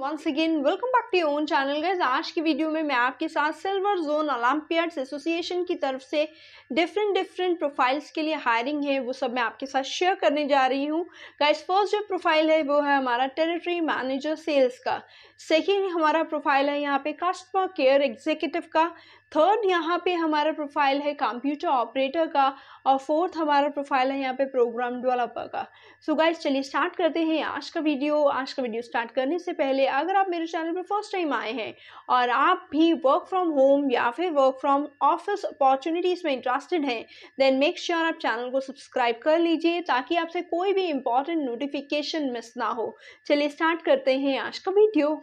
once again welcome back to own channel guys आज की video में मैं आपके साथ सिल्वर जोन ओलम्पियड्स एसोसिएशन की तरफ से डिफरेंट डिफरेंट प्रोफाइल्स के लिए हायरिंग है वो सब मैं आपके साथ शेयर करने जा रही हूँ गाइज फर्स्ट जो प्रोफाइल है वो है हमारा टेरिटरी मैनेजर सेल्स का सेकेंड हमारा प्रोफाइल है यहाँ पे कस्टमर केयर एग्जीक्यूटिव का थर्ड यहाँ पे हमारा प्रोफाइल है कंप्यूटर ऑपरेटर का और फोर्थ हमारा प्रोफाइल है यहाँ पे प्रोग्राम डेवलपर का सो so गाइज चलिए स्टार्ट करते हैं आज का वीडियो आज का वीडियो स्टार्ट करने से पहले अगर आप मेरे चैनल पर फर्स्ट टाइम आए हैं और आप भी वर्क फ्रॉम होम या फिर वर्क फ्रॉम ऑफिस अपॉर्चुनिटीज़ में इंटरेस्टेड हैं देन मेक श्योर आप चैनल को सब्सक्राइब कर लीजिए ताकि आपसे कोई भी इंपॉर्टेंट नोटिफिकेशन मिस ना हो चलिए स्टार्ट करते हैं आज का वीडियो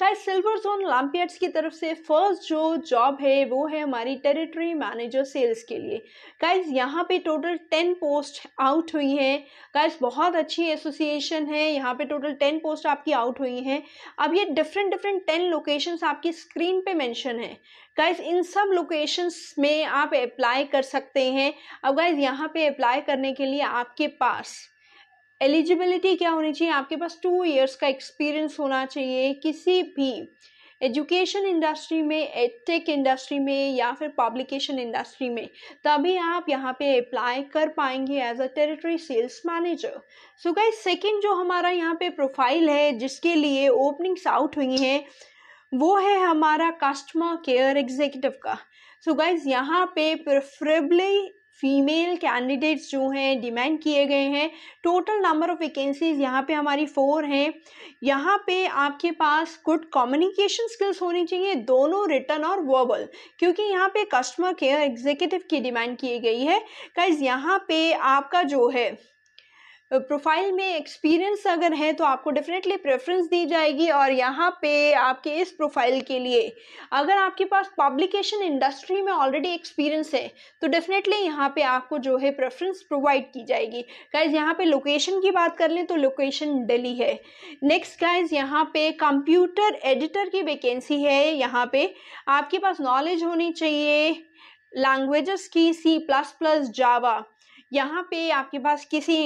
का सिल्वर जोन लैम्पियट्स की तरफ से फर्स्ट जो जॉब है वो है हमारी टेरिटरी मैनेजर सेल्स के लिए गाइज यहाँ पे टोटल टेन पोस्ट आउट हुई है गाइज बहुत अच्छी एसोसिएशन है यहाँ पे टोटल टेन पोस्ट आपकी आउट हुई हैं अब ये डिफरेंट डिफरेंट टेन लोकेशन आपकी स्क्रीन पे मैंशन है गाइज इन सब लोकेशंस में आप अप्लाई कर सकते हैं अब गाइज यहाँ पे अप्लाई करने के लिए आपके पास एलिजिबिलिटी क्या होनी चाहिए आपके पास टू इयर्स का एक्सपीरियंस होना चाहिए किसी भी एजुकेशन इंडस्ट्री में टेक इंडस्ट्री में या फिर पब्लिकेशन इंडस्ट्री में तभी आप यहाँ पे अप्लाई कर पाएंगे as a territory sales manager so guys second जो हमारा यहाँ पे प्रोफाइल है जिसके लिए ओपनिंग्स आउट हुई हैं वो है हमारा कस्टमर केयर एग्जीक्यूटिव का सो गाइस गाइज यहाँ पे प्रेफरेबली फीमेल कैंडिडेट्स जो हैं डिमांड किए गए हैं टोटल नंबर ऑफ़ वैकेंसीज़ यहाँ पे हमारी फ़ोर हैं यहाँ पे आपके पास गुड कम्युनिकेशन स्किल्स होनी चाहिए दोनों रिटर्न और वर्बल क्योंकि यहाँ पे कस्टमर केयर एग्जीक्यूटिव की डिमांड की गई है गाइज यहाँ पे आपका जो है प्रोफाइल में एक्सपीरियंस अगर है तो आपको डेफिनेटली प्रेफरेंस दी जाएगी और यहाँ पे आपके इस प्रोफाइल के लिए अगर आपके पास पब्लिकेशन इंडस्ट्री में ऑलरेडी एक्सपीरियंस है तो डेफिनेटली यहाँ पे आपको जो है प्रेफरेंस प्रोवाइड की जाएगी गाइज यहाँ पे लोकेशन की बात कर लें तो लोकेशन दिल्ली है नेक्स्ट गाइज यहाँ पे कंप्यूटर एडिटर की वैकेंसी है यहाँ पे आपके पास नॉलेज होनी चाहिए लैंग्वेजेस की सी प्लस प्लस जावा यहाँ पे आपके पास किसी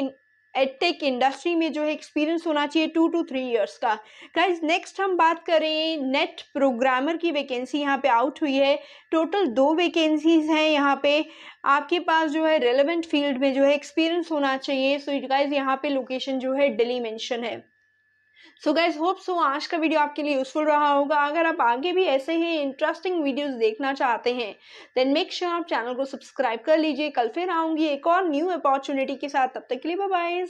एडटेक इंडस्ट्री में जो है एक्सपीरियंस होना चाहिए टू टू थ्री इयर्स का गाइज नेक्स्ट हम बात करें नेट प्रोग्रामर की वैकेंसी यहाँ पे आउट हुई है टोटल दो वैकेंसीज हैं यहाँ पे आपके पास जो है रेलिवेंट फील्ड में जो है एक्सपीरियंस होना चाहिए सो गाइज यहाँ पे लोकेशन जो है डेली मैंशन है सो गाइज होप सो आज का वीडियो आपके लिए यूजफुल रहा होगा अगर आप आगे भी ऐसे ही इंटरेस्टिंग वीडियोस देखना चाहते हैं देन मेक श्योर आप चैनल को सब्सक्राइब कर लीजिए कल फिर आऊंगी एक और न्यू अपॉर्चुनिटी के साथ तब तक के लिए बाय